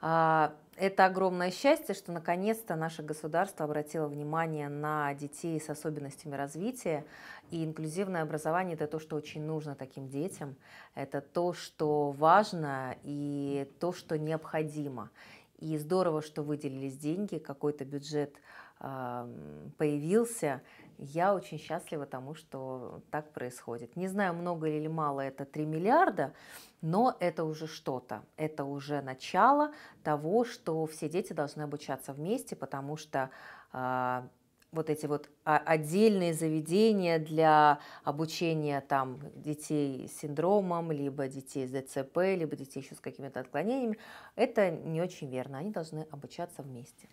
А, это огромное счастье, что наконец-то наше государство обратило внимание на детей с особенностями развития. И инклюзивное образование – это то, что очень нужно таким детям. Это то, что важно и то, что необходимо. И здорово, что выделились деньги, какой-то бюджет появился. Я очень счастлива тому, что так происходит. Не знаю, много или мало это 3 миллиарда, но это уже что-то. Это уже начало того, что все дети должны обучаться вместе, потому что э, вот эти вот а, отдельные заведения для обучения там детей с синдромом, либо детей с ДЦП, либо детей еще с какими-то отклонениями, это не очень верно. Они должны обучаться вместе.